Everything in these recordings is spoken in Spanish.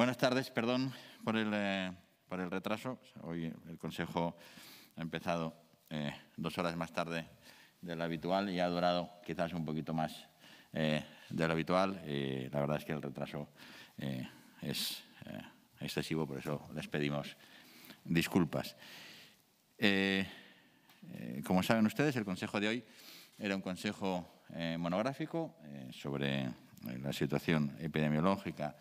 Buenas tardes, perdón eh, por el, retraso. Hoy el Consejo ha empezado eh, dos horas más tarde de lo habitual y ha durado quizás un poquito más eh, de lo habitual. la verdad es que el retraso es excesivo, por eso les pedimos disculpas. como saben ustedes, el Consejo de hoy era un Consejo monográfico sobre la situación epidemiológica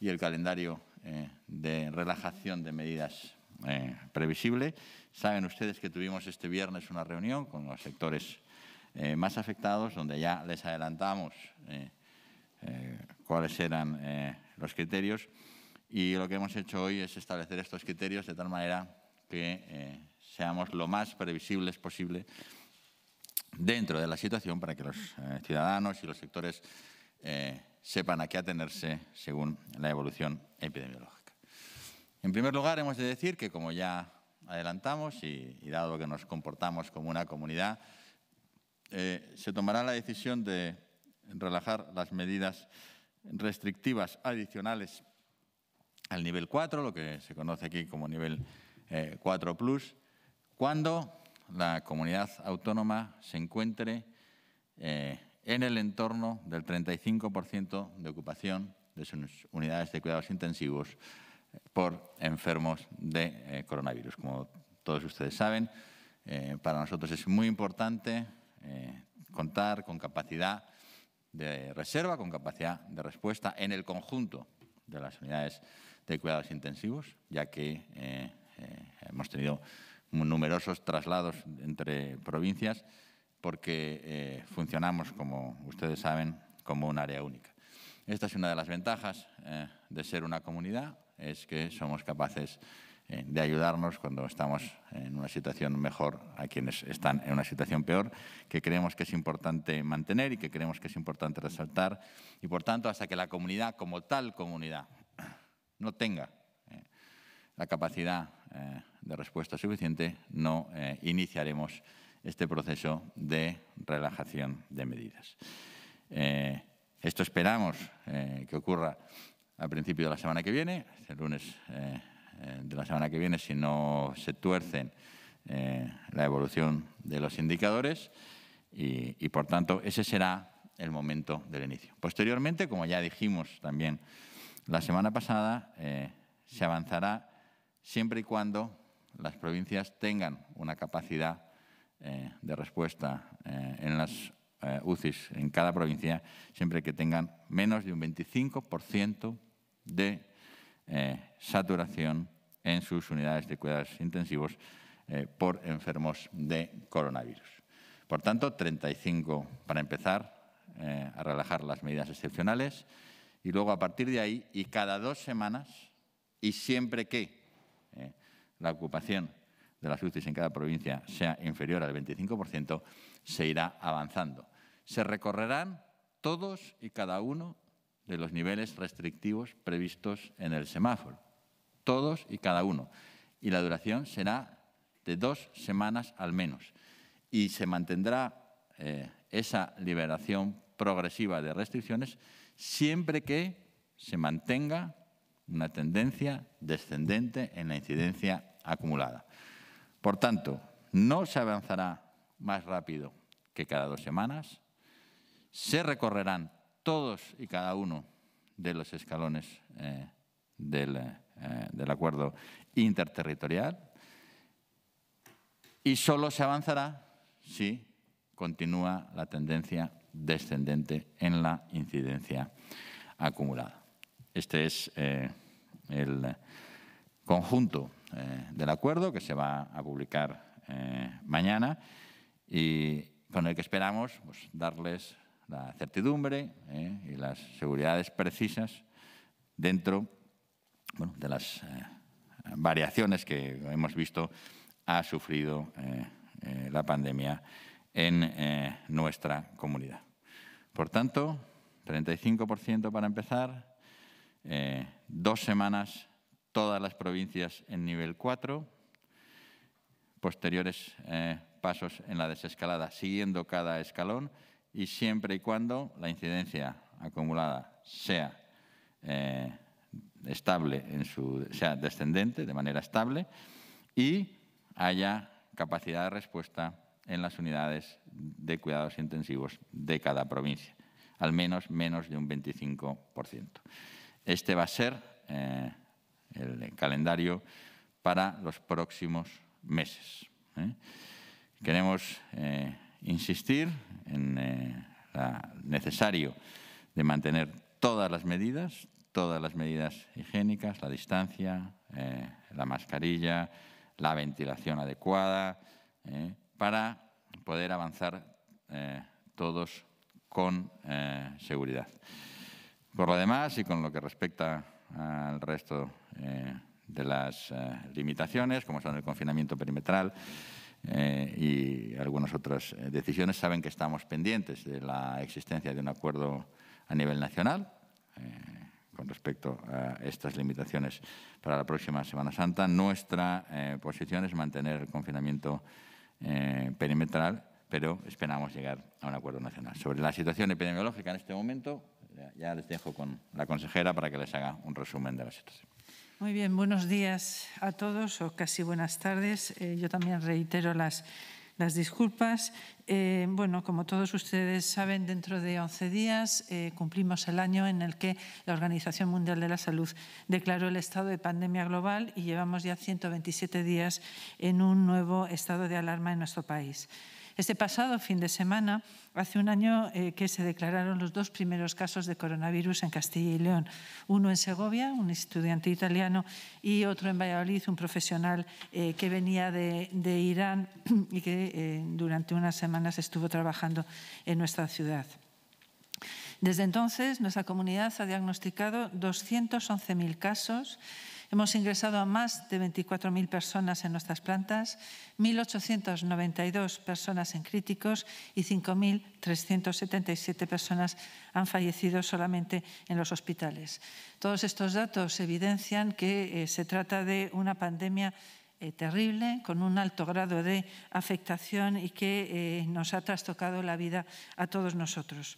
y el calendario eh, de relajación de medidas eh, previsible. Saben ustedes que tuvimos este viernes una reunión con los sectores eh, más afectados, donde ya les adelantamos cuáles eran los criterios. Y lo que hemos hecho hoy es establecer estos criterios de tal manera que seamos lo más previsibles posible dentro de la situación para que los ciudadanos y los sectores sepan a qué atenerse según la evolución epidemiológica. En primer lugar, hemos de decir que, como ya adelantamos y, dado que nos comportamos como una comunidad, eh, se tomará la decisión de relajar las medidas restrictivas adicionales al nivel 4, lo que se conoce aquí como nivel 4 eh, plus, cuando la comunidad autónoma se encuentre eh, en el entorno del 35% de ocupación de sus unidades de cuidados intensivos eh, por enfermos de eh, coronavirus. Como todos ustedes saben, eh, para nosotros es muy importante contar con capacidad de reserva, con capacidad de respuesta en el conjunto de las unidades de cuidados intensivos, ya que hemos tenido numerosos traslados entre provincias porque eh, funcionamos, como ustedes saben, como un área única. Esta es una de las ventajas eh, de ser una comunidad, es que somos capaces eh, de ayudarnos cuando estamos en una situación mejor a quienes están en una situación peor, que creemos que es importante mantener y que creemos que es importante resaltar. Y por tanto, hasta que la comunidad como tal comunidad no tenga la capacidad de respuesta suficiente, no iniciaremos este proceso de relajación de medidas. Eh, esto esperamos eh, que ocurra al principio de la semana que viene, el lunes eh, de la semana que viene, si no se tuercen la evolución de los indicadores y, por tanto, ese será el momento del inicio. Posteriormente, como ya dijimos también la semana pasada, se avanzará siempre y cuando las provincias tengan una capacidad eh, de respuesta eh, en las eh, UCIs en cada provincia, siempre que tengan menos de un 25% de saturación en sus unidades de cuidados intensivos por enfermos de coronavirus. Por tanto, 35 para empezar a relajar las medidas excepcionales y luego a partir de ahí y cada dos semanas y siempre que la ocupación de las UCIs en cada provincia sea inferior al 25%, se irá avanzando. Se recorrerán todos y cada uno de los niveles restrictivos previstos en el semáforo. Todos y cada uno. Y la duración será de dos semanas al menos. Y se mantendrá eh, esa liberación progresiva de restricciones siempre que se mantenga una tendencia descendente en la incidencia acumulada. Por tanto, no se avanzará más rápido que cada dos semanas, se recorrerán todos y cada uno de los escalones eh, eh, del, acuerdo interterritorial y solo se avanzará si continúa la tendencia descendente en la incidencia acumulada. Este es eh, el conjunto eh, del acuerdo que se va a publicar eh, mañana y con el que esperamos pues, darles la certidumbre eh, y las seguridades precisas dentro de las variaciones que hemos visto ha sufrido la pandemia en nuestra comunidad. Por tanto, 35% para empezar, dos semanas todas las provincias en nivel 4, posteriores eh, pasos en la desescalada, siguiendo cada escalón y siempre y cuando la incidencia acumulada sea eh, estable, en su, sea descendente de manera estable y haya capacidad de respuesta en las unidades de cuidados intensivos de cada provincia, al menos menos de un 25%. Este va a ser eh, el calendario para los próximos meses. ¿eh? Queremos eh, insistir en eh, necesario de mantener todas las medidas, todas las medidas higiénicas, la distancia, la mascarilla, la ventilación adecuada, para poder avanzar todos con seguridad. Por lo demás, y con lo que respecta al resto eh, de las eh, limitaciones, como son el confinamiento perimetral eh, y algunas otras decisiones, saben que estamos pendientes de la existencia de un acuerdo a nivel nacional con respecto a estas limitaciones para la próxima Semana Santa. Nuestra posición es mantener el confinamiento perimetral pero esperamos llegar a un acuerdo nacional. Sobre la situación epidemiológica en este momento, ya les dejo con la consejera para que les haga un resumen de la situación. Muy bien, buenos días a todos, o casi buenas tardes. Eh, yo también reitero las, disculpas. Eh, bueno, como todos ustedes saben, dentro de 11 días eh, cumplimos el año en el que la Organización Mundial de la Salud declaró el estado de pandemia global y llevamos ya 127 días en un nuevo estado de alarma en nuestro país. Este pasado fin de semana, hace un año eh, que se declararon los dos primeros casos de coronavirus en Castilla y León, uno en Segovia, un estudiante italiano, y otro en Valladolid, un profesional eh, que venía de, Irán y que eh, durante unas semanas estuvo trabajando en nuestra ciudad. Desde entonces, nuestra comunidad ha diagnosticado 211.000 casos Hemos ingresado a más de 24.000 personas en nuestras plantas, 1.892 personas en críticos y 5.377 personas han fallecido solamente en los hospitales. Todos estos datos evidencian que eh, se trata de una pandemia eh, terrible, con un alto grado de afectación y que eh, nos ha trastocado la vida a todos nosotros.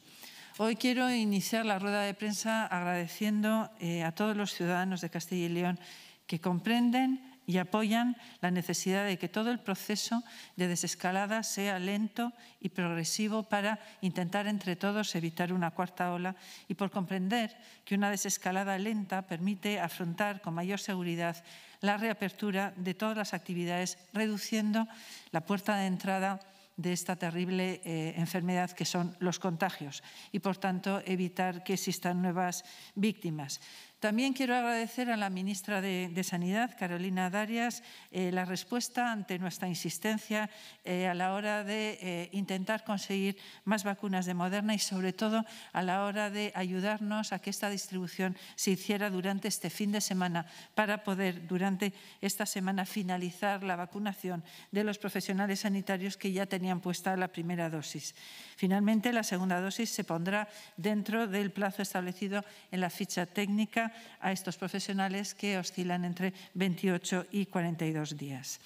Hoy quiero iniciar la rueda de prensa agradeciendo eh, a todos los ciudadanos de Castilla y León que comprenden y apoyan la necesidad de que todo el proceso de desescalada sea lento y progresivo para intentar entre todos evitar una cuarta ola y por comprender que una desescalada lenta permite afrontar con mayor seguridad la reapertura de todas las actividades, reduciendo la puerta de entrada de esta terrible eh, enfermedad que son los contagios y, por tanto, evitar que existan nuevas víctimas. También quiero agradecer a la ministra de, Sanidad, Carolina Darias, eh, la respuesta ante nuestra insistencia eh, a la hora de eh, intentar conseguir más vacunas de Moderna y, sobre todo, a la hora de ayudarnos a que esta distribución se hiciera durante este fin de semana para poder, durante esta semana, finalizar la vacunación de los profesionales sanitarios que ya tenían puesta la primera dosis. Finalmente, la segunda dosis se pondrá dentro del plazo establecido en la ficha técnica a estos profesionales que oscilan entre 28 y 42 días.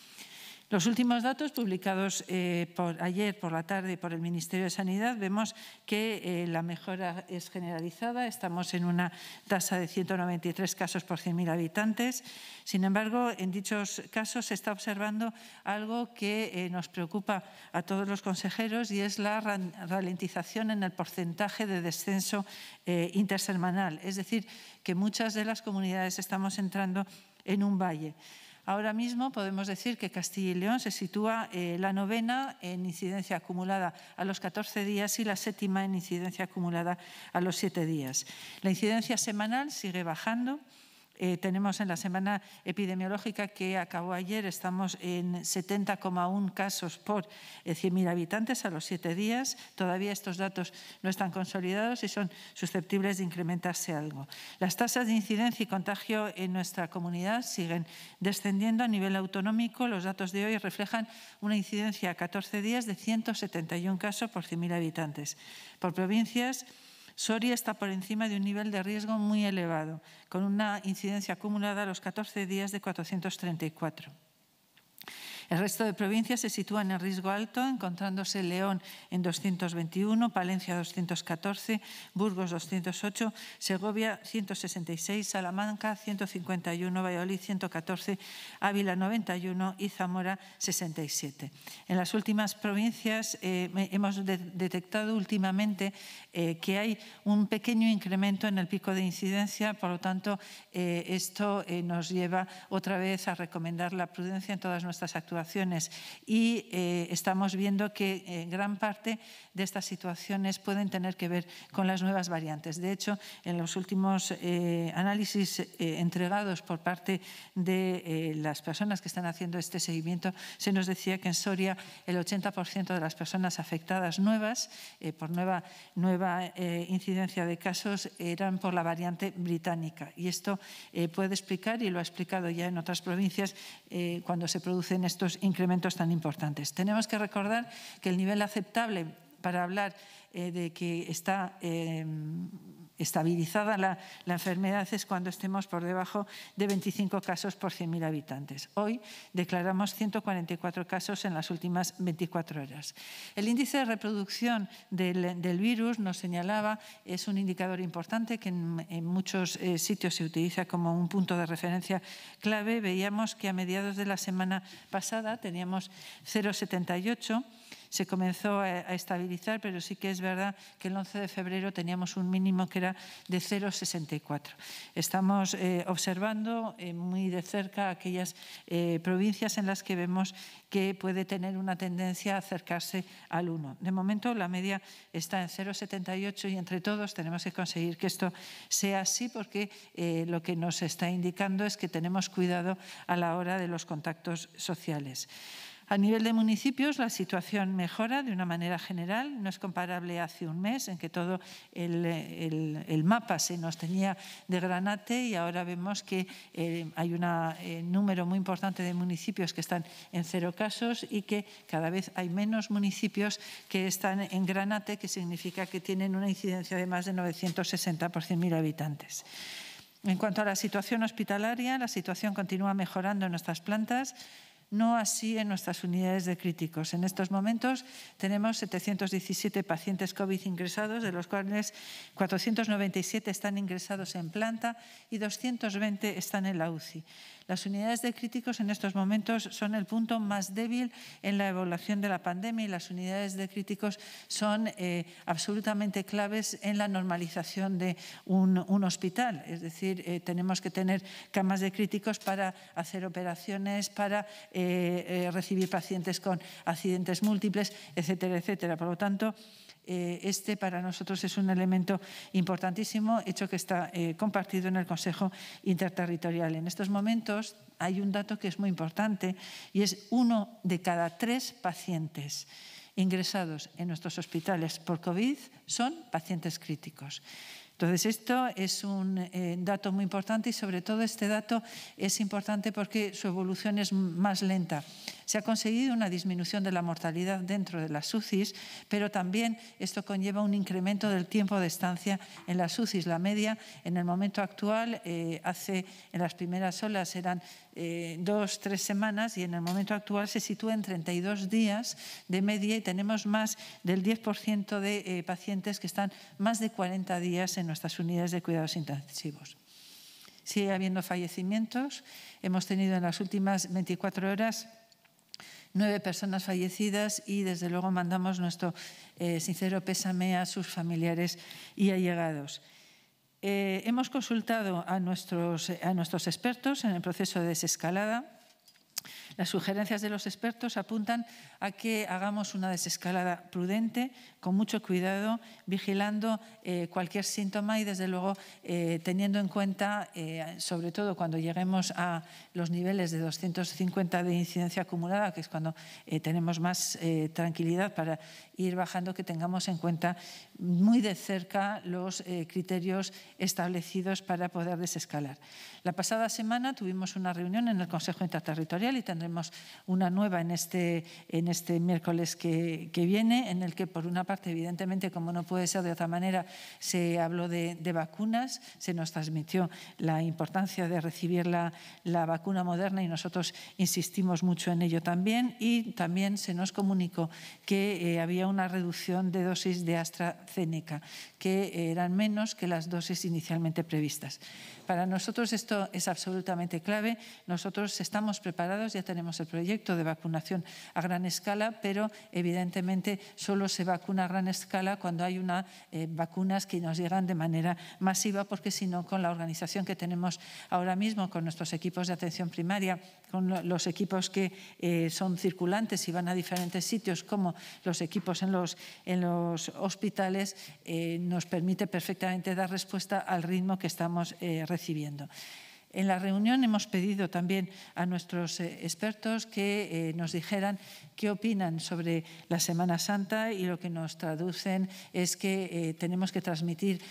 Los últimos datos publicados eh, ayer por la tarde por el Ministerio de Sanidad vemos que eh, la mejora es generalizada, estamos en una tasa de 193 casos por 100.000 habitantes. Sin embargo, en dichos casos se está observando algo que eh, nos preocupa a todos los consejeros y es la ralentización en el porcentaje de descenso intersemanal, es decir, que muchas de las comunidades estamos entrando en un valle. Ahora mismo podemos decir que Castilla y León se sitúa eh, la novena en incidencia acumulada a los 14 días y la séptima en incidencia acumulada a los siete días. La incidencia semanal sigue bajando. Eh, tenemos en la semana epidemiológica que acabó ayer, estamos en 70,1 casos por 100.000 eh, habitantes a los siete días. Todavía estos datos no están consolidados y son susceptibles de incrementarse algo. Las tasas de incidencia y contagio en nuestra comunidad siguen descendiendo a nivel autonómico. Los datos de hoy reflejan una incidencia a 14 días de 171 casos por 100.000 habitantes. Por provincias, Soria está por encima de un nivel de riesgo muy elevado, con una incidencia acumulada a los 14 días de 434. El resto de provincias se sitúan en riesgo alto, encontrándose León en 221, Palencia 214, Burgos 208, Segovia 166, Salamanca 151, Valladolid 114, Ávila 91 y Zamora 67. En las últimas provincias eh, hemos detectado últimamente eh, que hay un pequeño incremento en el pico de incidencia, por lo tanto, eh, esto nos lleva otra vez a recomendar la prudencia en todas nuestras actuaciones situaciones y eh, estamos viendo que eh, gran parte de estas situaciones pueden tener que ver con las nuevas variantes. De hecho, en los últimos eh, análisis entregados por parte de las personas que están haciendo este seguimiento, se nos decía que en Soria el 80% de las personas afectadas nuevas por nueva, nueva incidencia de casos eran por la variante británica. Y esto puede explicar, y lo ha explicado ya en otras provincias, cuando se producen estos incrementos tan importantes. Tenemos que recordar que el nivel aceptable para hablar eh, de que está eh, estabilizada la, enfermedad es cuando estemos por debajo de 25 casos por 100.000 habitantes. Hoy declaramos 144 casos en las últimas 24 horas. El índice de reproducción del, virus, nos señalaba, es un indicador importante que en, muchos eh, sitios se utiliza como un punto de referencia clave. Veíamos que a mediados de la semana pasada teníamos 0,78 se comenzó a, estabilizar, pero sí que es verdad que el 11 de febrero teníamos un mínimo que era de 0,64. Estamos eh, observando eh, muy de cerca aquellas eh, provincias en las que vemos que puede tener una tendencia a acercarse al 1. De momento la media está en 0,78 y entre todos tenemos que conseguir que esto sea así porque lo que nos está indicando es que tenemos cuidado a la hora de los contactos sociales. A nivel de municipios, la situación mejora de una manera general. No es comparable hace un mes, en que todo el, mapa se nos tenía de granate y ahora vemos que eh, hay un eh, número muy importante de municipios que están en cero casos y que cada vez hay menos municipios que están en granate, que significa que tienen una incidencia de más de 960 por 100.000 habitantes. En cuanto a la situación hospitalaria, la situación continúa mejorando en nuestras plantas no así en nuestras unidades de críticos. En estos momentos tenemos 717 pacientes COVID ingresados, de los cuales 497 están ingresados en planta y 220 están en la UCI. Las unidades de críticos en estos momentos son el punto más débil en la evaluación de la pandemia y las unidades de críticos son eh, absolutamente claves en la normalización de un, hospital. Es decir, eh, tenemos que tener camas de críticos para hacer operaciones, para eh, recibir pacientes con accidentes múltiples, etcétera, etcétera. Por lo tanto, eh, este para nosotros es un elemento importantísimo, hecho que está eh, compartido en el Consejo Interterritorial. En estos momentos hay un dato que es muy importante y es uno de cada tres pacientes ingresados en nuestros hospitales por COVID son pacientes críticos. Entonces, esto es un eh, dato muy importante y sobre todo este dato es importante porque su evolución es más lenta. Se ha conseguido una disminución de la mortalidad dentro de las UCIs, pero también esto conlleva un incremento del tiempo de estancia en las UCIs. La media en el momento actual, eh, hace en las primeras olas eran eh, dos, tres semanas y en el momento actual se sitúa en 32 días de media y tenemos más del 10% de eh, pacientes que están más de 40 días en nuestras unidades de cuidados intensivos. Sigue habiendo fallecimientos. Hemos tenido en las últimas 24 horas nueve personas fallecidas y desde luego mandamos nuestro eh, sincero pésame a sus familiares y allegados. Eh, hemos consultado a nuestros, a nuestros expertos en el proceso de desescalada las sugerencias de los expertos apuntan a que hagamos una desescalada prudente, con mucho cuidado, vigilando eh, cualquier síntoma y, desde luego, eh, teniendo en cuenta, eh, sobre todo cuando lleguemos a los niveles de 250 de incidencia acumulada, que es cuando tenemos más tranquilidad para ir bajando, que tengamos en cuenta muy de cerca los criterios establecidos para poder desescalar. La pasada semana tuvimos una reunión en el Consejo Interterritorial y tendremos una nueva en este, en este miércoles que, que, viene, en el que, por una parte, evidentemente, como no puede ser de otra manera, se habló de, vacunas, se nos transmitió la importancia de recibir la, la vacuna moderna y nosotros insistimos mucho en ello también. Y también se nos comunicó que eh, había una reducción de dosis de AstraZeneca, que eran menos que las dosis inicialmente previstas. Para nosotros esto es absolutamente clave. Nosotros estamos preparados, ya tenemos el proyecto de vacunación a gran escala, pero evidentemente solo se vacuna a gran escala cuando hay una, eh, vacunas que nos llegan de manera masiva, porque si no, con la organización que tenemos ahora mismo, con nuestros equipos de atención primaria, con los equipos que eh, son circulantes y van a diferentes sitios, como los equipos en los, en los hospitales, eh, nos permite perfectamente dar respuesta al ritmo que estamos eh, recibiendo. En la reunión hemos pedido también a nuestros eh, expertos que eh, nos dijeran qué opinan sobre la Semana Santa y lo que nos traducen es que eh, tenemos que transmitir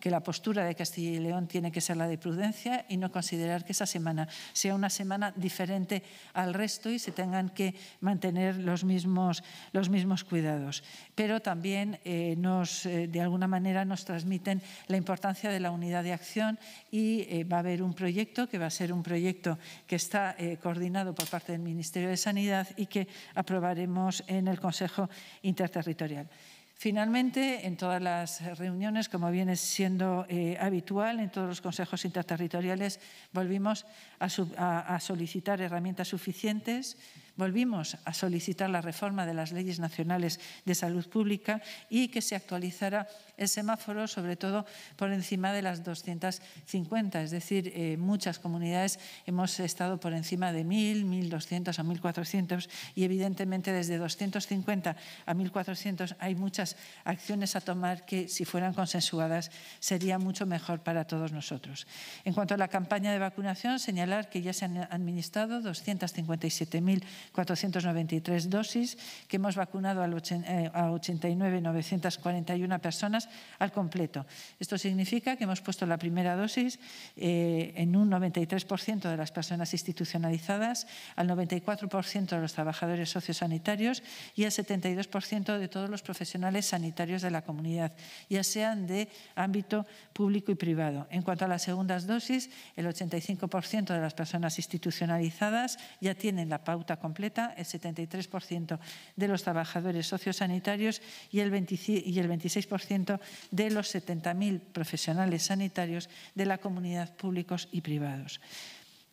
que la postura de Castilla y León tiene que ser la de prudencia y no considerar que esa semana sea una semana diferente al resto y se tengan que mantener los mismos, los mismos cuidados. Pero también nos, de alguna manera nos transmiten la importancia de la unidad de acción y va a haber un proyecto que va a ser un proyecto que está eh, coordinado por parte del Ministerio de Sanidad y que aprobaremos en el Consejo Interterritorial. Finalmente, en todas las reuniones, como viene siendo eh, habitual, en todos los consejos interterritoriales, volvimos a solicitar herramientas suficientes Volvimos a solicitar la reforma de las leyes nacionales de salud pública y que se actualizara el semáforo, sobre todo por encima de las 250. Es decir, eh, muchas comunidades hemos estado por encima de 1.000, 1.200 a 1.400 y evidentemente desde 250 a 1.400 hay muchas acciones a tomar que si fueran consensuadas sería mucho mejor para todos nosotros. En cuanto a la campaña de vacunación, señalar que ya se han administrado 257.000 493 dosis, que hemos vacunado eh, a 89.941 personas al completo. Esto significa que hemos puesto la primera dosis eh, en un 93% de las personas institucionalizadas, al 94% de los trabajadores sociosanitarios y al 72% de todos los profesionales sanitarios de la comunidad, ya sean de ámbito público y privado. En cuanto a las segundas dosis, el 85% de las personas institucionalizadas ya tienen la pauta completa completa, el 73% de los trabajadores sociosanitarios y el, 26% de los 70.000 profesionales sanitarios de la comunidad públicos y privados.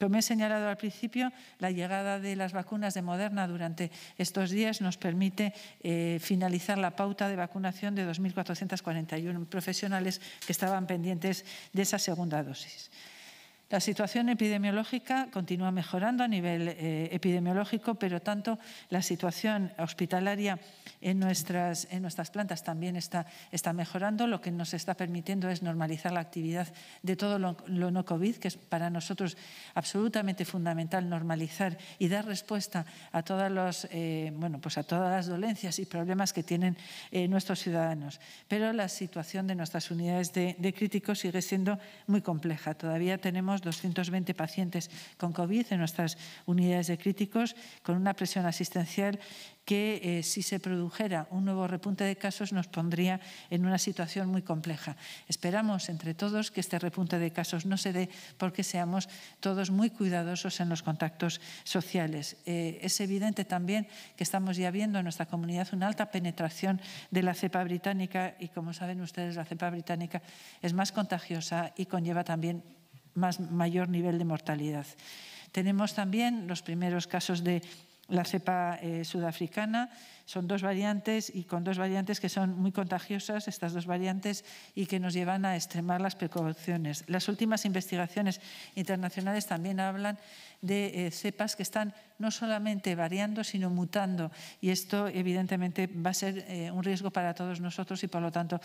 Como he señalado al principio, la llegada de las vacunas de Moderna durante estos días nos permite eh, finalizar la pauta de vacunación de 2.441 profesionales que estaban pendientes de esa segunda dosis. La situación epidemiológica continúa mejorando a nivel eh, epidemiológico, pero tanto la situación hospitalaria en nuestras, en nuestras plantas también está, está mejorando, lo que nos está permitiendo es normalizar la actividad de todo lo, no COVID, que es para nosotros absolutamente fundamental normalizar y dar respuesta a todas, los, eh, bueno, pues a todas las dolencias y problemas que tienen eh, nuestros ciudadanos. Pero la situación de nuestras unidades de, de críticos sigue siendo muy compleja. Todavía tenemos 220 pacientes con COVID en nuestras unidades de críticos, con una presión asistencial que eh, si se produjera un nuevo repunte de casos nos pondría en una situación muy compleja. Esperamos entre todos que este repunte de casos no se dé porque seamos todos muy cuidadosos en los contactos sociales. Eh, es evidente también que estamos ya viendo en nuestra comunidad una alta penetración de la cepa británica y como saben ustedes la cepa británica es más contagiosa y conlleva también más, mayor nivel de mortalidad. Tenemos también los primeros casos de la cepa eh, sudafricana. Son dos variantes y con dos variantes que son muy contagiosas, estas dos variantes, y que nos llevan a extremar las precauciones. Las últimas investigaciones internacionales también hablan de eh, cepas que están no solamente variando, sino mutando. Y esto, evidentemente, va a ser eh, un riesgo para todos nosotros y, por lo tanto,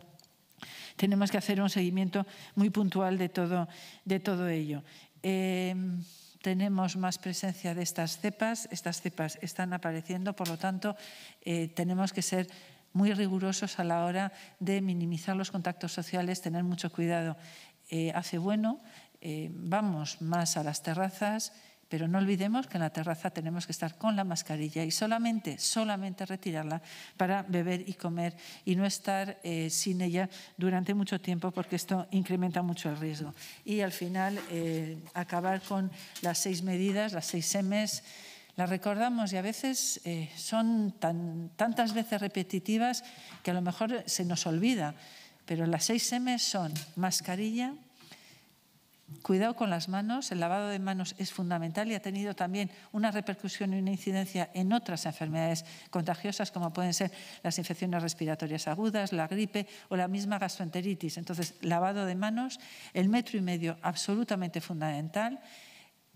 tenemos que hacer un seguimiento muy puntual de todo, ello. Eh, tenemos más presencia de estas cepas, estas cepas están apareciendo, por lo tanto, eh, tenemos que ser muy rigurosos a la hora de minimizar los contactos sociales, tener mucho cuidado. Eh, hace bueno, vamos más a las terrazas, pero no olvidemos que en la terraza tenemos que estar con la mascarilla y solamente, solamente retirarla para beber y comer y no estar eh, sin ella durante mucho tiempo porque esto incrementa mucho el riesgo. Y al final eh, acabar con las seis medidas, las seis M's las recordamos y a veces eh, son tantas veces repetitivas que a lo mejor se nos olvida, pero las seis M's son mascarilla, Cuidado con las manos, el lavado de manos es fundamental y ha tenido también una repercusión y una incidencia en otras enfermedades contagiosas como pueden ser las infecciones respiratorias agudas, la gripe o la misma gastroenteritis. Entonces, lavado de manos, el metro y medio absolutamente fundamental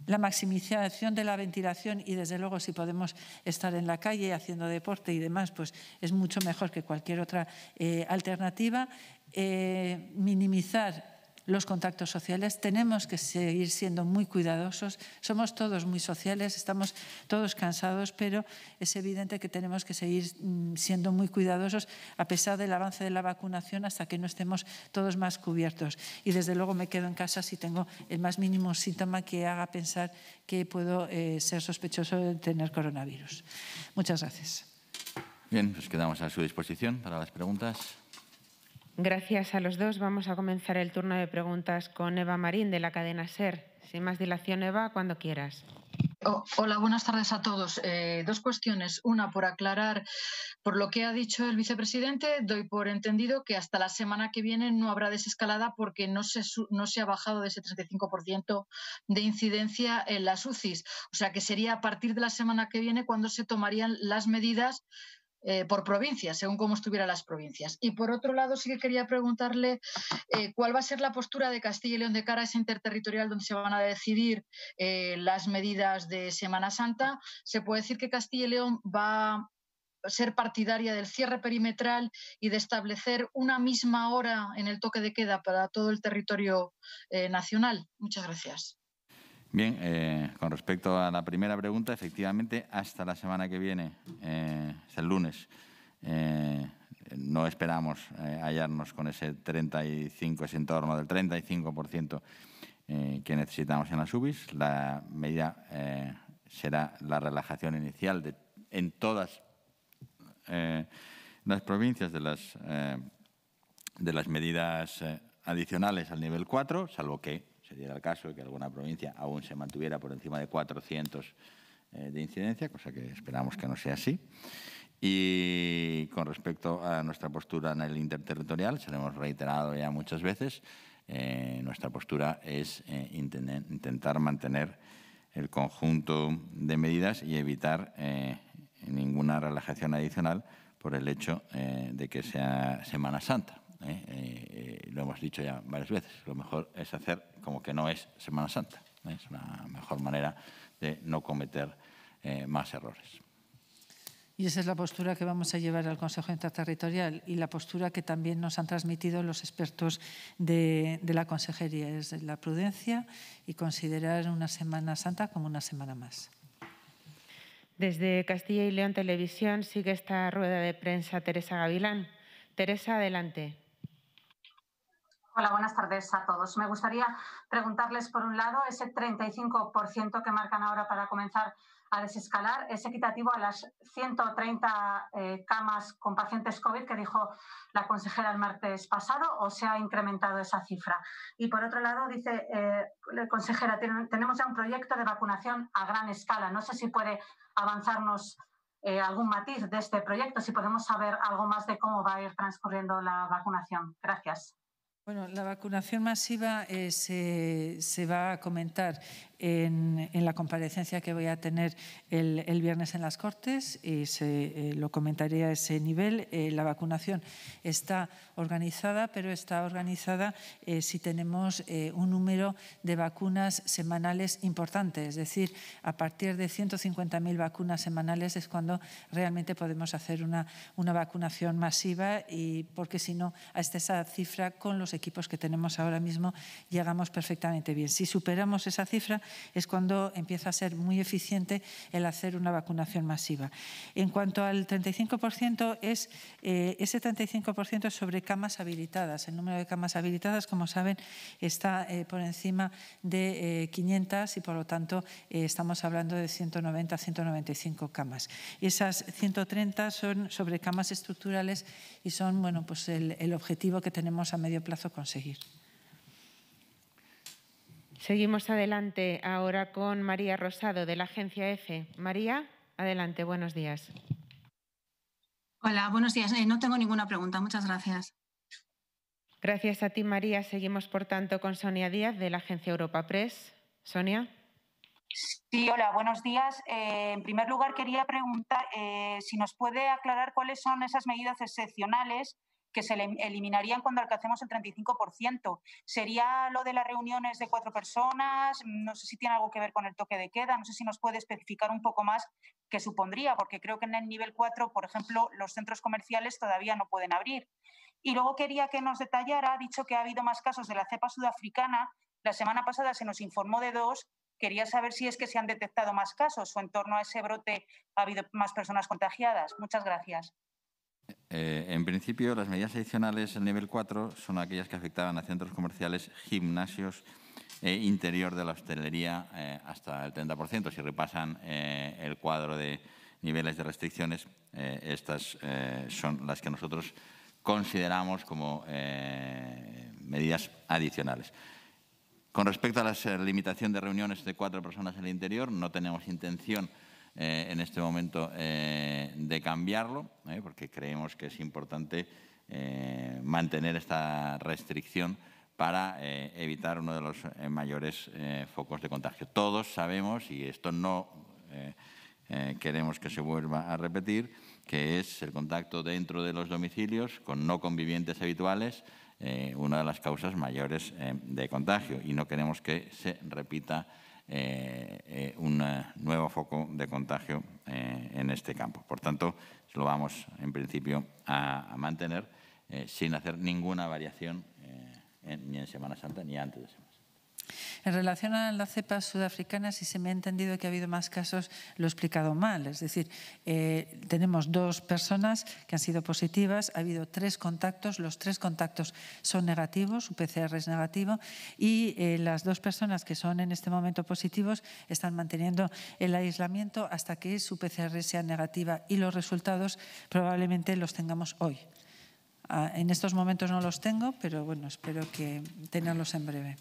la maximización de la ventilación y desde luego si podemos estar en la calle haciendo deporte y demás, pues es mucho mejor que cualquier otra eh, alternativa. Eh, minimizar los contactos sociales, tenemos que seguir siendo muy cuidadosos, somos todos muy sociales, estamos todos cansados, pero es evidente que tenemos que seguir mm, siendo muy cuidadosos a pesar del avance de la vacunación hasta que no estemos todos más cubiertos. Y desde luego me quedo en casa si tengo el más mínimo síntoma que haga pensar que puedo eh, ser sospechoso de tener coronavirus. Muchas gracias. Bien, nos quedamos a su disposición para las preguntas. Gracias a los dos. Vamos a comenzar el turno de preguntas con Eva Marín de la cadena SER. Sin más dilación, Eva, cuando quieras. Oh, hola, buenas tardes a todos. Eh, dos cuestiones. Una, por aclarar, por lo que ha dicho el vicepresidente, doy por entendido que hasta la semana que viene no habrá desescalada porque no se, no se ha bajado de ese 35% de incidencia en las UCIs. O sea que sería a partir de la semana que viene cuando se tomarían las medidas eh, por provincias, según cómo estuvieran las provincias. Y por otro lado, sí que quería preguntarle eh, cuál va a ser la postura de Castilla y León de cara a ese interterritorial donde se van a decidir eh, las medidas de Semana Santa. Se puede decir que Castilla y León va a ser partidaria del cierre perimetral y de establecer una misma hora en el toque de queda para todo el territorio nacional. Muchas gracias. Bien, eh, con respecto a la primera pregunta, efectivamente, hasta la semana que viene, eh, es el lunes, eh, no esperamos hallarnos con ese 35, ese entorno del 35% que necesitamos en las UBIs. La medida será la relajación inicial de, en todas las provincias de las, de las medidas adicionales al nivel 4, salvo que se diera el caso de que alguna provincia aún se mantuviera por encima de 400 eh, de incidencia, cosa que esperamos que no sea así. Y con respecto a nuestra postura en el interterritorial, se lo hemos reiterado ya muchas veces, eh, nuestra postura es eh, intentar mantener el conjunto de medidas y evitar ninguna relajación adicional por el hecho de que sea Semana Santa. ¿eh? Eh, eh, lo hemos dicho ya varias veces, lo mejor es hacer como que no es Semana Santa. Es una mejor manera de no cometer más errores. Y esa es la postura que vamos a llevar al Consejo Interterritorial y la postura que también nos han transmitido los expertos de, de, la Consejería, es la prudencia y considerar una Semana Santa como una semana más. Desde Castilla y León Televisión sigue esta rueda de prensa Teresa Gavilán. Teresa, adelante. Hola, buenas tardes a todos. Me gustaría preguntarles, por un lado, ese 35% que marcan ahora para comenzar a desescalar, es equitativo a las 130 eh, camas con pacientes COVID que dijo la consejera el martes pasado o se ha incrementado esa cifra. Y por otro lado, dice, eh, la consejera, tenemos ya un proyecto de vacunación a gran escala. No sé si puede avanzarnos eh, algún matiz de este proyecto, si podemos saber algo más de cómo va a ir transcurriendo la vacunación. Gracias. Bueno, la vacunación masiva eh, se, se, va a comentar en, la comparecencia que voy a tener el, viernes en las Cortes y se, eh, lo comentaré a ese nivel. Eh, la vacunación está organizada, pero está organizada eh, si tenemos un número de vacunas semanales importante, es decir, a partir de 150.000 vacunas semanales es cuando realmente podemos hacer una, una vacunación masiva y porque si no, a esa cifra con los equipos que tenemos ahora mismo llegamos perfectamente bien. Si superamos esa cifra, es cuando empieza a ser muy eficiente el hacer una vacunación masiva. En cuanto al 35%, es, eh, ese 35% es sobre camas habilitadas. El número de camas habilitadas, como saben, está eh, por encima de 500 eh, y, por lo tanto, estamos hablando de 190 195 camas. esas 130 son sobre camas estructurales y son bueno, pues el objetivo que tenemos a medio plazo conseguir. Seguimos adelante ahora con María Rosado de la agencia EFE. María, adelante, buenos días. Hola, buenos días. Eh, no tengo ninguna pregunta, muchas gracias. Gracias a ti, María. Seguimos, por tanto, con Sonia Díaz de la agencia Europa Press. Sonia. Sí, hola, buenos días. Eh, en primer lugar, quería preguntar eh, si nos puede aclarar cuáles son esas medidas excepcionales que se eliminarían cuando alcancemos el 35%. ¿Sería lo de las reuniones de cuatro personas? No sé si tiene algo que ver con el toque de queda, no sé si nos puede especificar un poco más qué supondría, porque creo que en el nivel 4, por ejemplo, los centros comerciales todavía no pueden abrir. Y luego quería que nos detallara, ha dicho que ha habido más casos de la cepa sudafricana, la semana pasada se nos informó de dos, quería saber si es que se han detectado más casos o en torno a ese brote ha habido más personas contagiadas. Muchas gracias. Eh, en principio, las medidas adicionales del nivel 4 son aquellas que afectaban a centros comerciales, gimnasios e interior de la hostelería eh, hasta el 30%. Si repasan el cuadro de niveles de restricciones, estas son las que nosotros consideramos como medidas adicionales. Con respecto a la limitación de reuniones de cuatro personas en el interior, no tenemos intención de eh, en este momento eh, de cambiarlo, eh, porque creemos que es importante mantener esta restricción para evitar uno de los mayores focos de contagio. Todos sabemos, y esto no queremos que se vuelva a repetir, que es el contacto dentro de los domicilios con no convivientes habituales, una de las causas mayores de contagio y no queremos que se repita eh, eh, un nuevo foco de contagio eh, en este campo. Por tanto, lo vamos en principio a, mantener sin hacer ninguna variación ni en Semana Santa ni antes de Semana Santa. En relación a la cepa sudafricana, si se me ha entendido que ha habido más casos, lo he explicado mal. Es decir, eh, tenemos dos personas que han sido positivas, ha habido tres contactos, los tres contactos son negativos, su PCR es negativo, y eh, las dos personas que son en este momento positivos están manteniendo el aislamiento hasta que su PCR sea negativa y los resultados probablemente los tengamos hoy. Ah, en estos momentos no los tengo, pero bueno, espero que tenerlos en breve.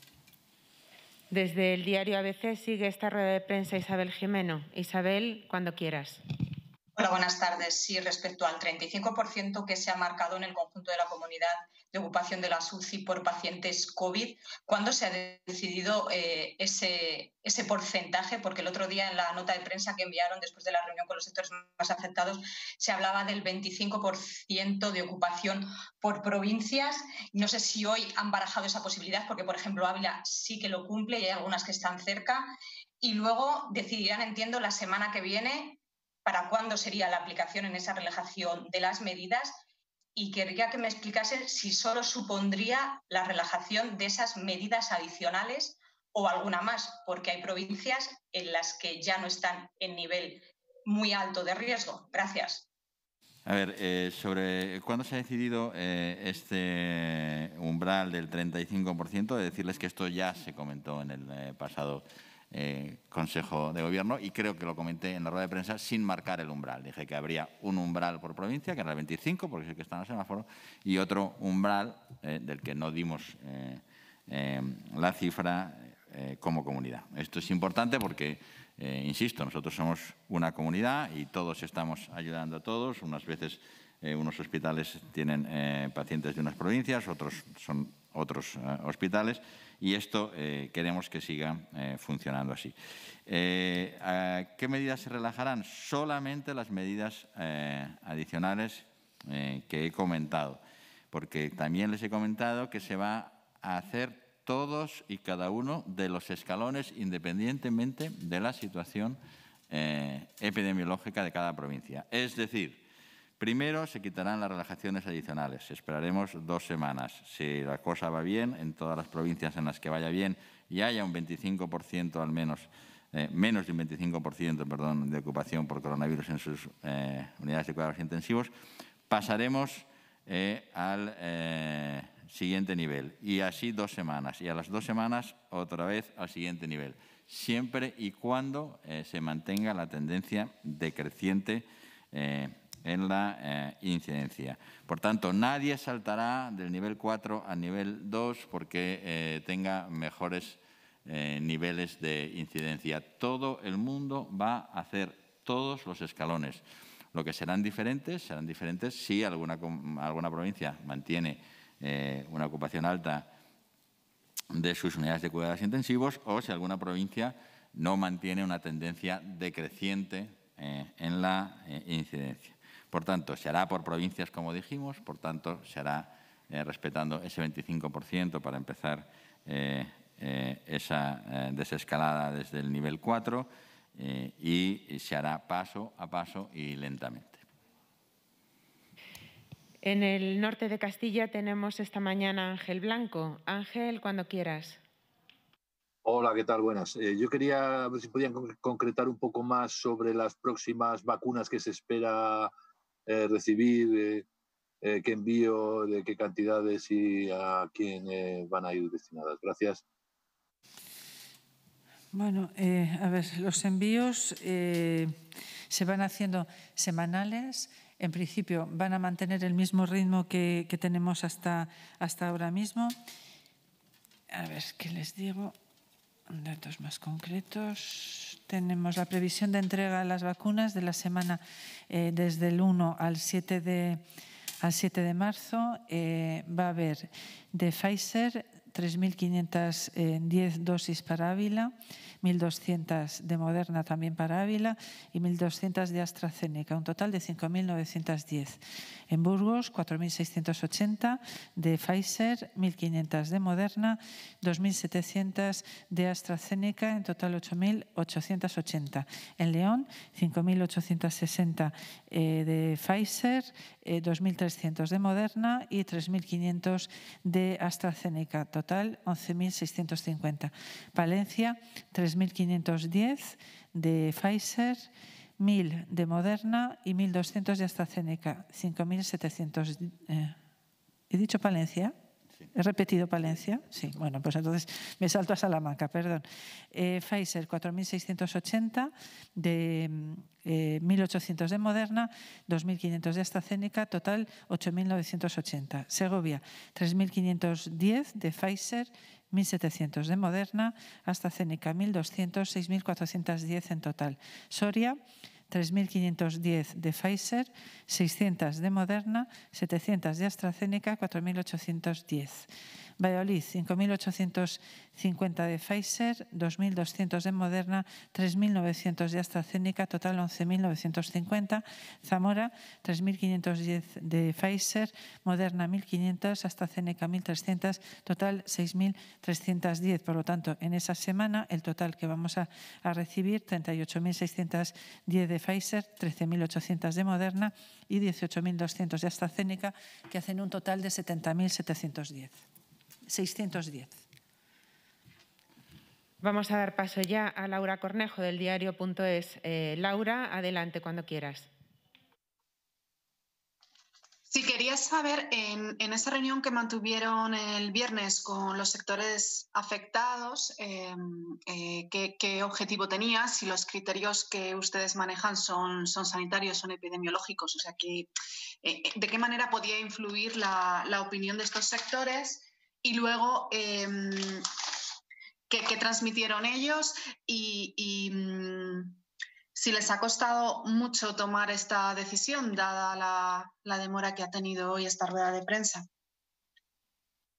Desde el diario ABC sigue esta rueda de prensa Isabel Jimeno. Isabel, cuando quieras. Hola, buenas tardes. Sí, respecto al 35% que se ha marcado en el conjunto de la comunidad, de ocupación de la UCI por pacientes COVID. ¿Cuándo se ha decidido eh, ese, ese porcentaje? Porque el otro día en la nota de prensa que enviaron después de la reunión con los sectores más afectados se hablaba del 25% de ocupación por provincias. No sé si hoy han barajado esa posibilidad, porque por ejemplo Ávila sí que lo cumple y hay algunas que están cerca. Y luego decidirán, entiendo, la semana que viene para cuándo sería la aplicación en esa relajación de las medidas y quería que me explicase si solo supondría la relajación de esas medidas adicionales o alguna más, porque hay provincias en las que ya no están en nivel muy alto de riesgo. Gracias. A ver, eh, sobre cuándo se ha decidido eh, este umbral del 35%, decirles que esto ya se comentó en el eh, pasado eh, Consejo de Gobierno y creo que lo comenté en la rueda de prensa sin marcar el umbral. Dije que habría un umbral por provincia, que era el 25, porque es el que está en el semáforo, y otro umbral eh, del que no dimos eh, la cifra como comunidad. Esto es importante porque, insisto, nosotros somos una comunidad y todos estamos ayudando a todos. Unas veces unos hospitales tienen pacientes de unas provincias, otros son otros hospitales y esto eh, queremos que siga eh, funcionando así. Eh, ¿Qué medidas se relajarán? Solamente las medidas adicionales que he comentado, porque también les he comentado que se va a hacer todos y cada uno de los escalones independientemente de la situación epidemiológica de cada provincia. Es decir, Primero, se quitarán las relajaciones adicionales. Esperaremos dos semanas. Si la cosa va bien, en todas las provincias en las que vaya bien y haya un 25% al menos, eh, menos de un 25% de ocupación por coronavirus en sus eh, unidades de cuidados intensivos, pasaremos eh, al siguiente nivel. Y así dos semanas. Y a las dos semanas, otra vez al siguiente nivel. Siempre y cuando se mantenga la tendencia decreciente en la eh, incidencia. Por tanto, nadie saltará del nivel 4 al nivel 2 porque eh, tenga mejores eh, niveles de incidencia. Todo el mundo va a hacer todos los escalones. Lo que serán diferentes, serán diferentes si alguna, alguna provincia mantiene una ocupación alta de sus unidades de cuidados intensivos o si alguna provincia no mantiene una tendencia decreciente en la incidencia. Por tanto, se hará por provincias, como dijimos, por tanto, se hará eh, respetando ese 25% para empezar eh, eh, esa desescalada desde el nivel 4 y se hará paso a paso y lentamente. En el norte de Castilla tenemos esta mañana Ángel Blanco. Ángel, cuando quieras. Hola, ¿qué tal? Buenas. yo quería ver si podían concretar un poco más sobre las próximas vacunas que se espera eh, recibir, eh, eh, qué envío, de qué cantidades y a quién van a ir destinadas. Gracias. Bueno, a ver, los envíos se van haciendo semanales en principio van a mantener el mismo ritmo que, tenemos hasta, hasta ahora mismo. A ver, ¿qué les digo? Datos más concretos tenemos la previsión de entrega de las vacunas de la semana eh, desde el 1 al 7 de, al 7 de marzo. Eh, va a haber de Pfizer 3.510 eh, dosis para Ávila. 1.200 de Moderna también para Ávila y 1.200 de AstraZeneca, un total de 5.910. En Burgos, 4.680 de Pfizer, 1.500 de Moderna, 2.700 de AstraZeneca, en total 8.880. En León, 5.860 eh, de Pfizer, 2.300 eh, de Moderna y 3.500 de AstraZeneca, total 11.650. 3.510 de Pfizer, 1.000 de Moderna y 1.200 de AstraZeneca, 5.700. Eh, ¿He dicho Palencia? ¿He repetido Palencia? Sí, bueno, pues entonces me salto a Salamanca, perdón. Eh, Pfizer, 4.680, de 1.800 eh, de Moderna, 2.500 de AstraZeneca, total 8.980. Segovia, 3.510 de Pfizer, 1.700 de Moderna, AstraZeneca, 1.200, 6.410 en total. Soria, 3.510 de Pfizer, 600 de Moderna, 700 de AstraZeneca, 4.810. Valladolid, 5.850 de Pfizer, 2.200 de Moderna, 3.900 de AstraZeneca, total 11.950. Zamora, 3.510 de Pfizer, Moderna 1.500, AstraZeneca 1.300, total 6.310. Por lo tanto, en esa semana el total que vamos a, recibir, 38.610 de Pfizer, 13.800 de Moderna y 18.200 de AstraZeneca, que hacen un total de 70.710. 610. Vamos a dar paso ya a Laura Cornejo del diario.es. Eh, Laura, adelante cuando quieras. Sí, quería saber, en, esa reunión que mantuvieron el viernes con los sectores afectados, em, eh, qué, objetivo tenía, si los criterios que ustedes manejan son, son sanitarios, son epidemiológicos, o sea, que, eh, de qué manera podía influir la opinión de estos sectores y luego em, qué, transmitieron ellos y, mm, si les ha costado mucho tomar esta decisión, dada la, demora que ha tenido hoy esta rueda de prensa.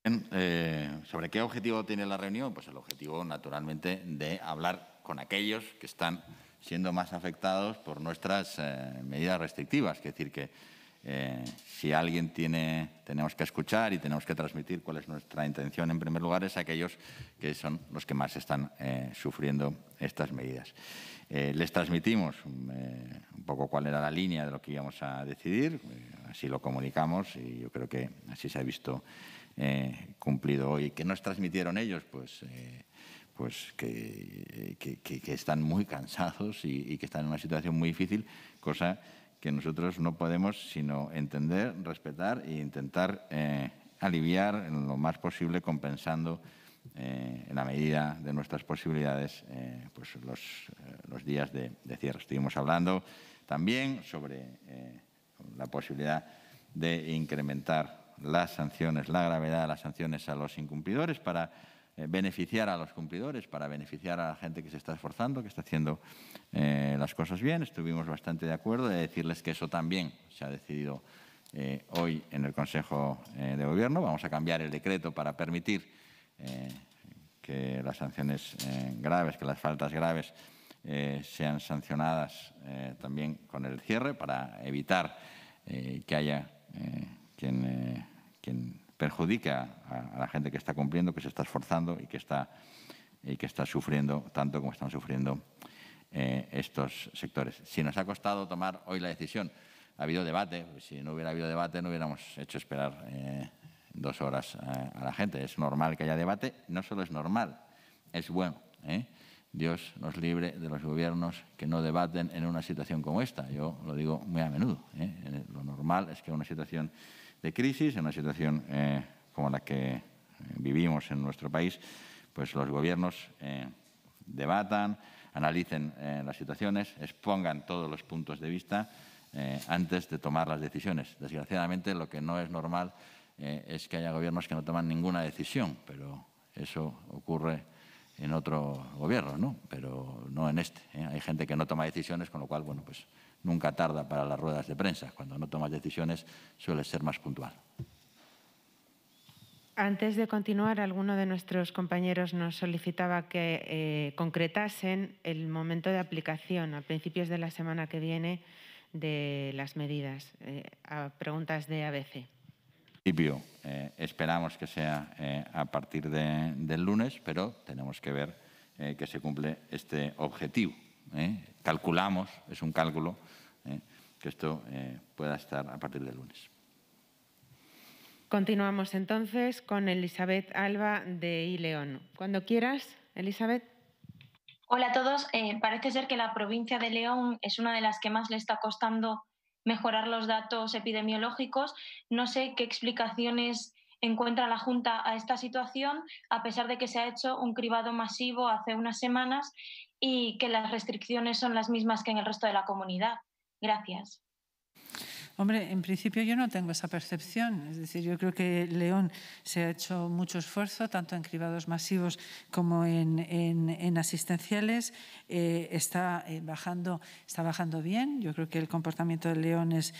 Eh, ¿Sobre qué objetivo tiene la reunión? Pues el objetivo, naturalmente, de hablar con aquellos que están siendo más afectados por nuestras eh, medidas restrictivas. Es decir, que eh, si alguien tiene, tenemos que escuchar y tenemos que transmitir cuál es nuestra intención, en primer lugar, es aquellos que son los que más están eh, sufriendo estas medidas. Eh, les transmitimos mm, un poco cuál era la línea de lo que íbamos a decidir, así lo comunicamos y yo creo que así se ha visto cumplido hoy. ¿Qué nos transmitieron ellos? Pues pues que, están muy cansados y, y, que están en una situación muy difícil, cosa que nosotros no podemos sino entender, respetar e intentar eh, aliviar lo más posible compensando eh, en la medida de nuestras posibilidades eh, pues los, días de, cierre. Estuvimos hablando también sobre la posibilidad de incrementar las sanciones, la gravedad de las sanciones a los incumplidores para eh, beneficiar a los cumplidores, para beneficiar a la gente que se está esforzando, que está haciendo eh, las cosas bien. Estuvimos bastante de acuerdo de decirles que eso también se ha decidido eh, hoy en el Consejo de Gobierno. Vamos a cambiar el decreto para permitir que las sanciones graves, que las faltas graves sean sancionadas también con el cierre para evitar que haya quien perjudica a, la gente que está cumpliendo, que se está esforzando y que está, y que está sufriendo tanto como están sufriendo eh, estos sectores. Si nos ha costado tomar hoy la decisión, ha habido debate, si no hubiera habido debate no hubiéramos hecho esperar eh, dos horas a, la gente. Es normal que haya debate, no solo es normal, es bueno. Eh. Dios nos libre de los gobiernos que no debaten en una situación como esta. Yo lo digo muy a menudo. Lo normal es que una situación de crisis, en una situación eh, como la que eh, vivimos en nuestro país, pues los gobiernos eh, debatan, analicen las situaciones, expongan todos los puntos de vista antes de tomar las decisiones. Desgraciadamente, lo que no es normal es que haya gobiernos que no toman ninguna decisión, pero eso ocurre en otro gobierno, ¿no? Pero no en este. Hay gente que no toma decisiones, con lo cual, bueno, pues nunca tarda para las ruedas de prensa. Cuando no tomas decisiones suele ser más puntual. Antes de continuar, alguno de nuestros compañeros nos solicitaba que eh, concretasen el momento de aplicación a principios de la semana que viene de las medidas. Eh, a preguntas de ABC. principio, eh, esperamos que sea a partir del lunes, pero tenemos que ver que se cumple este objetivo. ¿eh? calculamos, es un cálculo, ¿eh? que esto eh, pueda estar a partir del lunes. Continuamos entonces con Elizabeth Alba de Ileón. Cuando quieras, Elizabeth. Hola a todos. parece ser que la provincia de León es una de las que más le está costando mejorar los datos epidemiológicos. No sé qué explicaciones encuentra la Junta a esta situación, a pesar de que se ha hecho un cribado masivo hace unas semanas y que las restricciones son las mismas que en el resto de la comunidad. Gracias. Hombre, en principio yo no tengo esa percepción. Es decir, yo creo que León se ha hecho mucho esfuerzo, tanto en cribados masivos como en, asistenciales. Eh, está, eh, bajando, está bajando bien. Yo creo que el comportamiento de León es,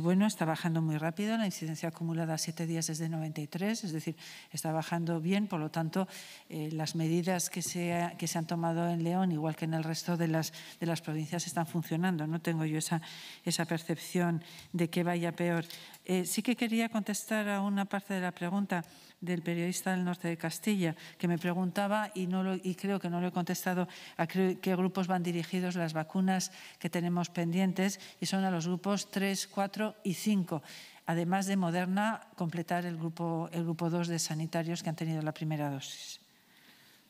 bueno, está bajando muy rápido. La incidencia acumulada a siete días es de 93, es decir, está bajando bien. Por lo tanto, eh, las medidas que se, que se han tomado en León, igual que en el resto de las, de las provincias, están funcionando. No tengo yo esa, esa percepción de que vaya peor. Eh, sí que quería contestar a una parte de la pregunta del periodista del norte de Castilla, que me preguntaba, y, creo que no lo he contestado, a qué, grupos van dirigidos las vacunas que tenemos pendientes, y son a los grupos 3, 4 y 5 además de Moderna, completar el grupo, el grupo 2 de sanitarios que han tenido la primera dosis.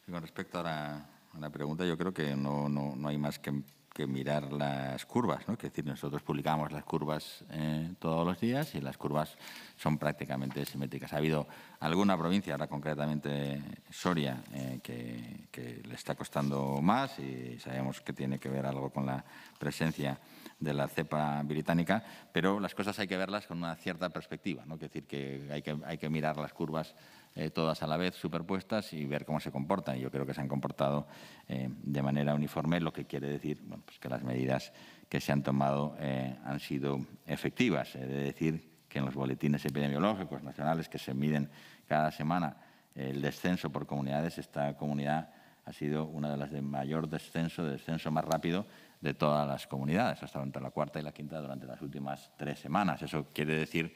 Con respecto a la, pregunta, yo creo que no, no, no, hay más que que mirar las curvas, ¿no? Que decir, nosotros publicamos las curvas eh, todos los días y las curvas son prácticamente simétricas. Ha habido alguna provincia, ahora concretamente Soria, eh, que, le está costando más y sabemos que tiene que ver algo con la presencia de la cepa británica, pero las cosas hay que verlas con una cierta perspectiva, decir, que, hay que mirar las curvas eh, todas a la vez superpuestas y ver cómo se comportan. Yo creo que se han comportado eh, de manera uniforme, lo que quiere decir pues que las medidas que se han tomado eh, han sido efectivas. He de decir que en los boletines epidemiológicos nacionales que se miden cada semana el descenso por comunidades, esta comunidad ha sido una de las de mayor descenso, de descenso más rápido de todas las comunidades, hasta entre la cuarta y la quinta durante las últimas tres semanas. Eso quiere decir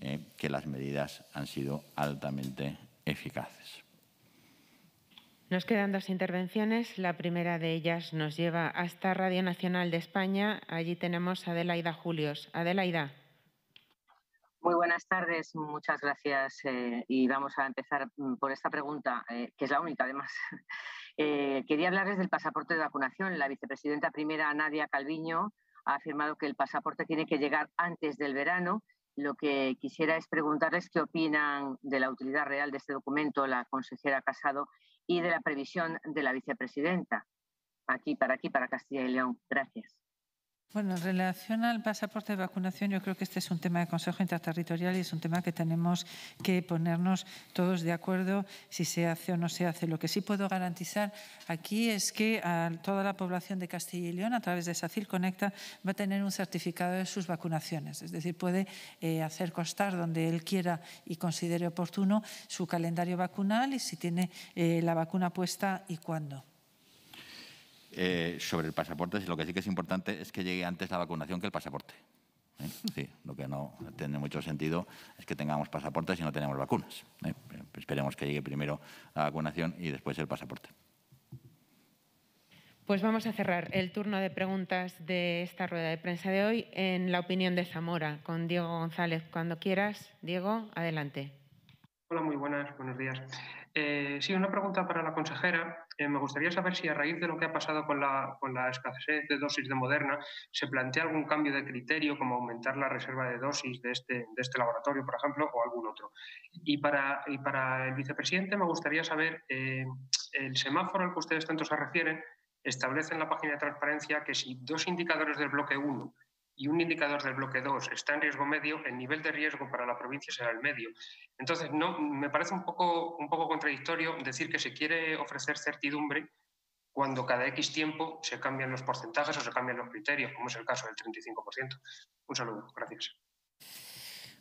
eh, que las medidas han sido altamente eficaces. Nos quedan dos intervenciones. La primera de ellas nos lleva hasta Radio Nacional de España. Allí tenemos a Adelaida Julios. Adelaida. Muy buenas tardes, muchas gracias. Eh, y vamos a empezar mm, por esta pregunta, eh, que es la única además. quería hablarles del pasaporte de vacunación. La vicepresidenta primera, Nadia Calviño, ha afirmado que el pasaporte tiene que llegar antes del verano lo que quisiera es preguntarles qué opinan de la utilidad real de este documento la consejera Casado y de la previsión de la vicepresidenta. Aquí, para aquí, para Castilla y León. Gracias. Bueno, en relación al pasaporte de vacunación, yo creo que este es un tema de Consejo Interterritorial y es un tema que tenemos que ponernos todos de acuerdo si se hace o no se hace. Lo que sí puedo garantizar aquí es que a toda la población de Castilla y León, a través de SACIL Conecta, va a tener un certificado de sus vacunaciones. Es decir, puede eh, hacer constar donde él quiera y considere oportuno su calendario vacunal y si tiene eh, la vacuna puesta y cuándo. Eh, sobre el pasaporte, si lo que sí que es importante es que llegue antes la vacunación que el pasaporte. ¿eh? lo que no tiene mucho sentido es que tengamos pasaportes y no tenemos vacunas. ¿eh? Esperemos que llegue primero la vacunación y después el pasaporte. Pues vamos a cerrar el turno de preguntas de esta rueda de prensa de hoy en la opinión de Zamora con Diego González. Cuando quieras, Diego, adelante. Hola, muy buenas, buenos días. sí, una pregunta para la consejera eh, me gustaría saber si a raíz de lo que ha pasado con la, con la escasez de dosis de Moderna, se plantea algún cambio de criterio, como aumentar la reserva de dosis de este, de este laboratorio, por ejemplo, o algún otro. Y para, y para el vicepresidente, me gustaría saber eh, el semáforo al que ustedes tanto se refieren, establece en la página de transparencia que si dos indicadores del bloque 1 y un indicador del bloque 2 está en riesgo medio, el nivel de riesgo para la provincia será el medio. Entonces, no, me parece un poco, un poco contradictorio decir que se quiere ofrecer certidumbre cuando cada X tiempo se cambian los porcentajes o se cambian los criterios, como es el caso del 35%. Un saludo, gracias.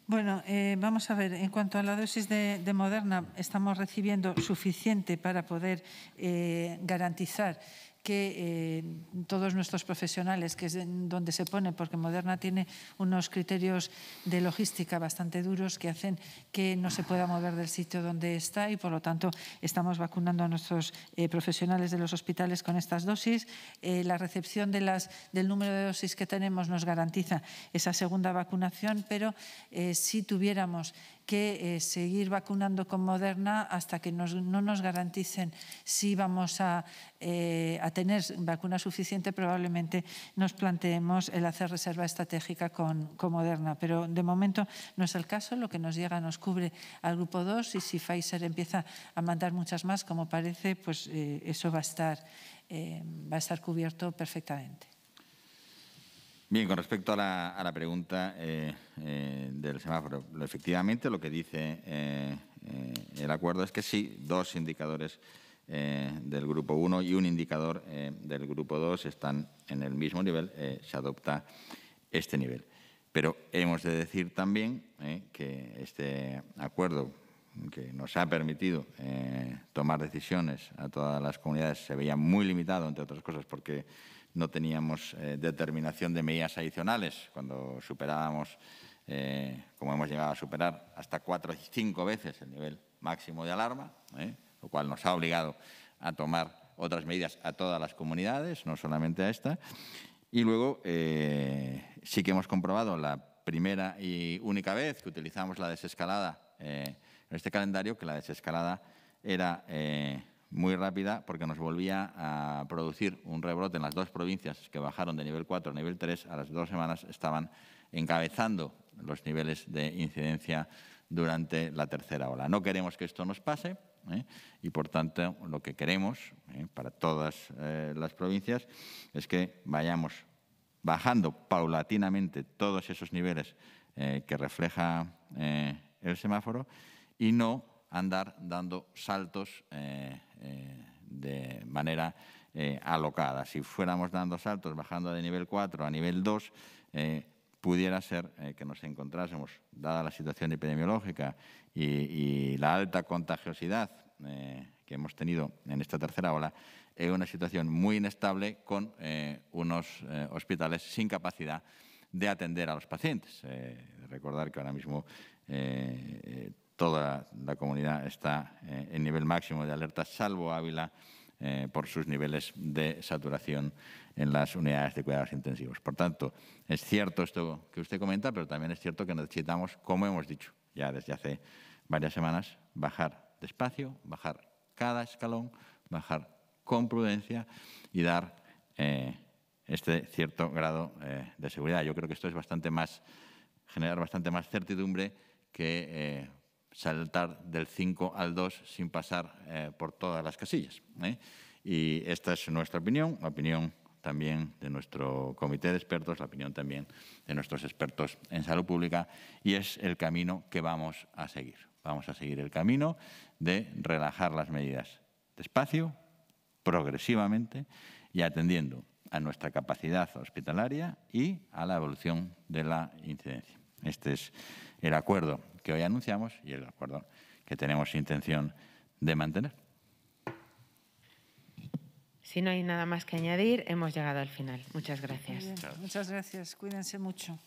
Bueno, eh, vamos a ver, en cuanto a la dosis de, Moderna, estamos recibiendo suficiente para poder eh, garantizar que eh, todos nuestros profesionales, que es donde se pone, porque Moderna tiene unos criterios de logística bastante duros que hacen que no se pueda mover del sitio donde está y, por lo tanto, estamos vacunando a nuestros eh, profesionales de los hospitales con estas dosis. Eh, la recepción del número de dosis que tenemos nos garantiza esa segunda vacunación, pero si tuviéramos que eh, seguir vacunando con Moderna hasta que no nos garanticen si vamos a, eh, a, tener vacuna suficiente, probablemente nos planteemos el hacer reserva estratégica con, Moderna. Pero de momento no es el caso, lo que nos llega nos cubre al grupo 2 y si Pfizer empieza a mandar muchas más, como parece, pues eh, eso va a estar, va a estar cubierto perfectamente. Bien, con respecto a la, pregunta eh, eh, del semáforo, efectivamente lo que dice eh, el acuerdo es que sí, dos indicadores del grupo 1 y un indicador del grupo 2 están en el mismo nivel, se adopta este nivel. Pero hemos de decir también que este acuerdo que nos ha permitido eh, tomar decisiones a todas las comunidades se veía muy limitado, entre otras cosas, porque no teníamos eh, determinación de medidas adicionales cuando superábamos, eh, como hemos llegado a superar, hasta cuatro o cinco veces el nivel máximo de alarma, lo cual nos ha obligado a tomar otras medidas a todas las comunidades, no solamente a esta. Y luego sí que hemos comprobado la primera y única vez que utilizamos la desescalada este calendario que la desescalada era eh, muy rápida porque nos volvía a producir un rebrote en las dos provincias que bajaron de nivel 4 a nivel 3. A las dos semanas estaban encabezando los niveles de incidencia durante la tercera ola. No queremos que esto nos pase ¿eh? y, por tanto, lo que queremos ¿eh? para todas las provincias es que vayamos bajando paulatinamente todos esos niveles que refleja el semáforo y no andar dando saltos eh, eh, de manera eh, alocada. Si fuéramos dando saltos bajando de nivel 4 a nivel 2, pudiera ser que nos encontrásemos, dada la situación epidemiológica y, la alta contagiosidad que hemos tenido en esta tercera ola, en una situación muy inestable con unos hospitales sin capacidad de atender a los pacientes. recordar que ahora mismo toda la comunidad está eh, en nivel máximo de alerta, salvo Ávila, eh, por sus niveles de saturación en las unidades de cuidados intensivos. Por tanto, es cierto esto que usted comenta, pero también es cierto que necesitamos, como hemos dicho ya desde hace varias semanas, bajar despacio, bajar cada escalón, bajar con prudencia y dar eh, este cierto grado de seguridad. Yo creo que esto es bastante más, generar bastante más certidumbre que saltar del 5 al 2 sin pasar eh, por todas las casillas. ¿eh? Y esta es nuestra opinión, la opinión también de nuestro comité de expertos, la opinión también de nuestros expertos en salud pública y es el camino que vamos a seguir. Vamos a seguir el camino de relajar las medidas despacio, progresivamente y atendiendo a nuestra capacidad hospitalaria y a la evolución de la incidencia. Este es el acuerdo que hoy anunciamos y el acuerdo que tenemos intención de mantener. Si no hay nada más que añadir, hemos llegado al final. Muchas gracias. Muchas gracias. Cuídense mucho.